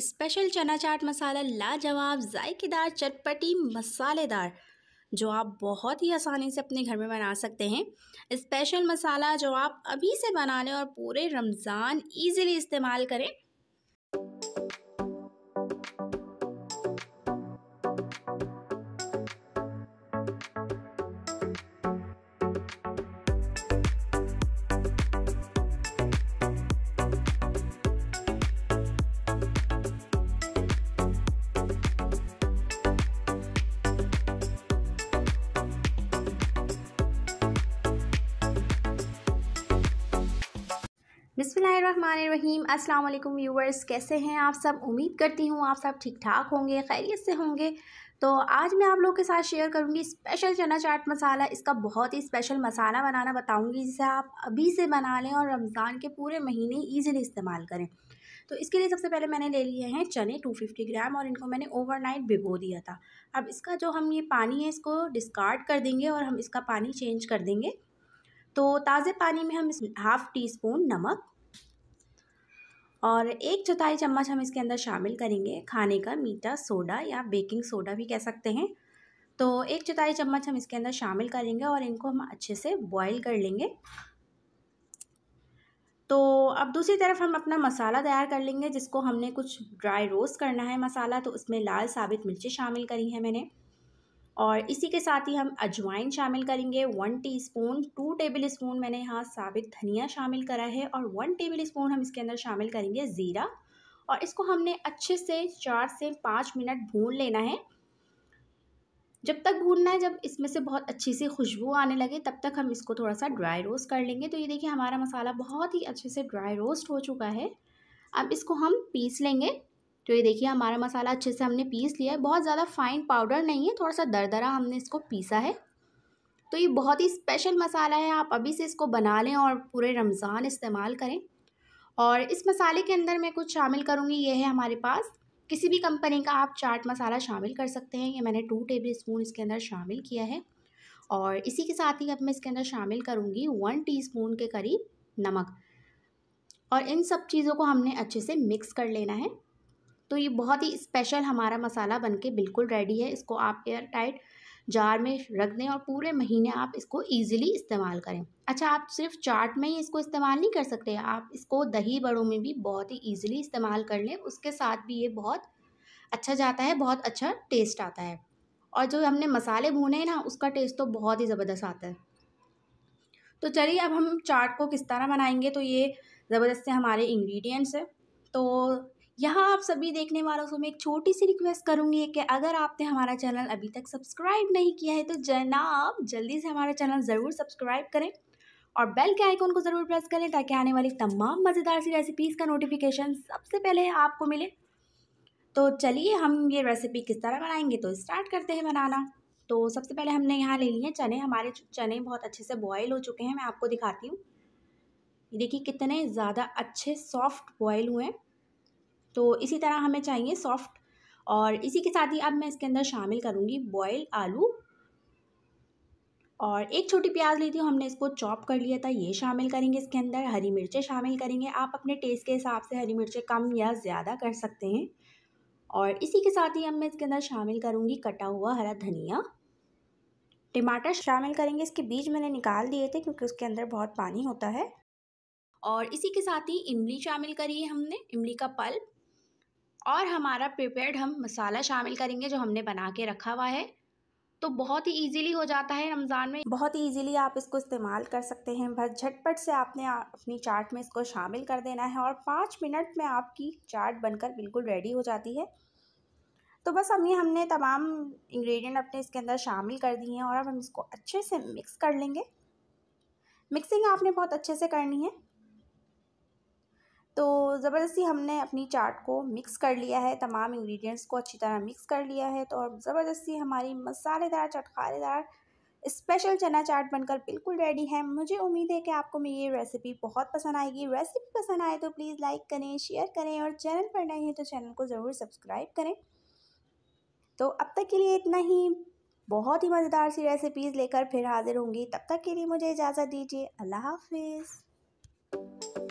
special चना चाट मसाला लाजवाब जायकेदार चटपटी मसालेदार जो आप बहुत ही आसानी से अपने घर में बना सकते हैं स्पेशल मसाला जो आप अभी से बना लें और पूरे रमज़ान ईज़िली इस्तेमाल करें बिसमीम अस्सलाम वालेकुम व्यूवर्स कैसे हैं आप सब उम्मीद करती हूँ आप सब ठीक ठाक होंगे खैरियत से होंगे तो आज मैं आप लोगों के साथ शेयर करूँगी स्पेशल चना चाट मसाला इसका बहुत ही स्पेशल मसाला बनाना बताऊँगी जिसे आप अभी से बना लें और रमज़ान के पूरे महीने ईजिली इस्तेमाल करें तो इसके लिए सबसे पहले मैंने ले लिए हैं चने 250 ग्राम और इनको मैंने ओवरनाइट भिगो दिया था अब इसका जो हम ये पानी है इसको डिस्कार्ड कर देंगे और हम इसका पानी चेंज कर देंगे तो ताज़े पानी में हम हाफ़ टी स्पून नमक और एक चौथाई चम्मच हम इसके अंदर शामिल करेंगे खाने का मीठा सोडा या बेकिंग सोडा भी कह सकते हैं तो एक चौथाई चम्मच हम इसके अंदर शामिल करेंगे और इनको हम अच्छे से बॉईल कर लेंगे तो अब दूसरी तरफ हम अपना मसाला तैयार कर लेंगे जिसको हमने कुछ ड्राई रोस्ट करना है मसाला तो उसमें लाल साबित मिर्ची शामिल करी है मैंने और इसी के साथ ही हम अजवाइन शामिल करेंगे one teaspoon two tablespoon मैंने यहाँ साबित धनिया शामिल करा है और वन टेबल स्पून हम इसके अंदर शामिल करेंगे ज़ीरा और इसको हमने अच्छे से चार से पाँच मिनट भून लेना है जब तक भूनना है जब इसमें से बहुत अच्छी सी खुशबू आने लगे तब तक हम इसको थोड़ा सा ड्राई रोस्ट कर लेंगे तो ये देखिए हमारा मसाला बहुत ही अच्छे से ड्राई रोस्ट हो चुका है अब इसको हम पीस लेंगे तो ये देखिए हमारा मसाला अच्छे से हमने पीस लिया है बहुत ज़्यादा फाइन पाउडर नहीं है थोड़ा सा दरदरा हमने इसको पीसा है तो ये बहुत ही स्पेशल मसाला है आप अभी से इसको बना लें और पूरे रमज़ान इस्तेमाल करें और इस मसाले के अंदर मैं कुछ शामिल करूँगी ये है हमारे पास किसी भी कंपनी का आप चाट मसाला शामिल कर सकते हैं ये मैंने टू टेबल स्पून इसके अंदर शामिल किया है और इसी के साथ ही अब मैं इसके अंदर शामिल करूँगी वन स्पून के करीब नमक और इन सब चीज़ों को हमने अच्छे से मिक्स कर लेना है तो ये बहुत ही स्पेशल हमारा मसाला बनके बिल्कुल रेडी है इसको आप एयर टाइट जार में रख दें और पूरे महीने आप इसको ईजिली इस्तेमाल करें अच्छा आप सिर्फ चाट में ही इसको इस्तेमाल नहीं कर सकते आप इसको दही बड़ों में भी बहुत ही ईजिली इस्तेमाल कर लें उसके साथ भी ये बहुत अच्छा जाता है बहुत अच्छा टेस्ट आता है और जो हमने मसाले भुने हैं ना उसका टेस्ट तो बहुत ही ज़बरदस्त आता है तो चलिए अब हम चाट को किस तरह बनाएंगे तो ये ज़बरदस्त से हमारे इंग्रेडिएंट्स हैं तो यहाँ आप सभी देखने वालों से मैं एक छोटी सी रिक्वेस्ट करूँगी कि अगर आपने हमारा चैनल अभी तक सब्सक्राइब नहीं किया है तो जनाब जल्दी से हमारा चैनल ज़रूर सब्सक्राइब करें और बेल के आइकॉन को ज़रूर प्रेस करें ताकि आने वाली तमाम मज़ेदार सी रेसिपीज़ का नोटिफिकेशन सबसे पहले आपको मिले तो चलिए हम ये रेसिपी किस तरह बनाएंगे तो स्टार्ट करते हैं बनाना तो सबसे पहले हमने यहाँ ले लिए चने हमारे चने बहुत अच्छे से बॉयल हो चुके हैं मैं आपको दिखाती हूँ देखिए कितने ज़्यादा अच्छे सॉफ्ट बॉयल हुए हैं तो इसी तरह हमें चाहिए सॉफ्ट और इसी के साथ ही अब मैं इसके अंदर शामिल करूँगी बॉयल आलू और एक छोटी प्याज ली थी हमने इसको चॉप कर लिया था ये शामिल करेंगे इसके अंदर हरी मिर्चें शामिल करेंगे आप अपने टेस्ट के हिसाब से हरी मिर्चें कम या ज़्यादा कर सकते हैं और इसी के साथ ही अब मैं इसके अंदर शामिल करूँगी कटा हुआ हरा धनिया टमाटर शामिल करेंगे इसके बीज मैंने निकाल दिए थे क्योंकि उसके अंदर बहुत पानी होता है और इसी के साथ ही इमली शामिल करी है हमने इमली का पल्प और हमारा प्रिपेयर्ड हम मसाला शामिल करेंगे जो हमने बना के रखा हुआ है तो बहुत ही इजीली हो जाता है रमज़ान में बहुत ही इजीली आप इसको इस्तेमाल कर सकते हैं बस झटपट से आपने अपनी चाट में इसको शामिल कर देना है और पाँच मिनट में आपकी चाट बनकर बिल्कुल रेडी हो जाती है तो बस हम ये हमने तमाम इंग्रेडिएंट अपने इसके अंदर शामिल कर दिए हैं और अब हम इसको अच्छे से मिक्स कर लेंगे मिक्सिंग आपने बहुत अच्छे से करनी है ज़बरदस्ती हमने अपनी चाट को मिक्स कर लिया है तमाम इंग्रेडिएंट्स को अच्छी तरह मिक्स कर लिया है तो अब ज़बरदस्ती हमारी मसालेदार चटकारेदार स्पेशल चना चाट बनकर बिल्कुल रेडी है मुझे उम्मीद है कि आपको मेरी ये रेसिपी बहुत पसंद आएगी रेसिपी पसंद आए तो प्लीज़ लाइक करें शेयर करें और चैनल पर नए हैं तो चैनल को ज़रूर सब्सक्राइब करें तो अब तक के लिए इतना ही बहुत ही मज़ेदार सी रेसिपीज़ लेकर फिर हाज़िर होंगी तब तक के लिए मुझे इजाज़त दीजिए अल्लाह हाफिज़